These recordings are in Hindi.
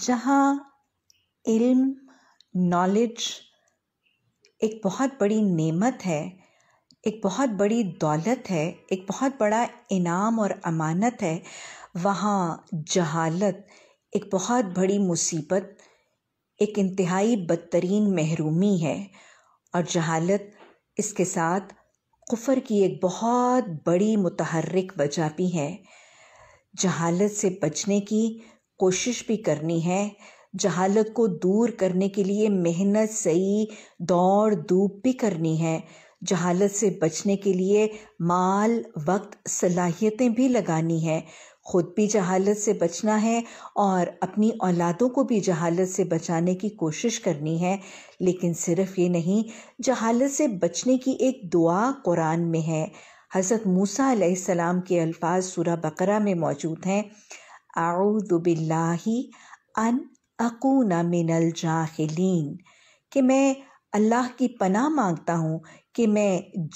जहाँ इल्म नॉलेज एक बहुत बड़ी नेमत है एक बहुत बड़ी दौलत है एक बहुत बड़ा इनाम और अमानत है वहाँ जहालत एक बहुत बड़ी मुसीबत एक इंतहाई बदतरीन महरूमी है और जहालत इसके साथ कुफर की एक बहुत बड़ी मुतहरक वजह भी है जहालत से बचने की कोशिश भी करनी है जहालत को दूर करने के लिए मेहनत सही दौड़ धूप भी करनी है जहालत से बचने के लिए माल वक्त सलाहियतें भी लगानी है ख़ुद भी जहालत से बचना है और अपनी औलादों को भी जहालत से बचाने की कोशिश करनी है लेकिन सिर्फ ये नहीं जहालत से बचने की एक दुआ कुरान में है हज़रत मूसा सलाम के अल्फाज सूरा बकरा में मौजूद हैं आऊदबिल्लाही अन अकूना मिनल जाहिलीन कि मैं अल्लाह की पनाह मांगता हूँ कि मैं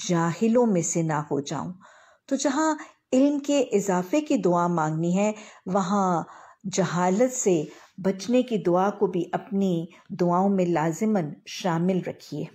जाहिलों में से ना हो जाऊँ तो जहाँ इल्म के इजाफे की दुआ मांगनी है वहाँ जहालत से बचने की दुआ को भी अपनी दुआओं में लाजमन शामिल रखिए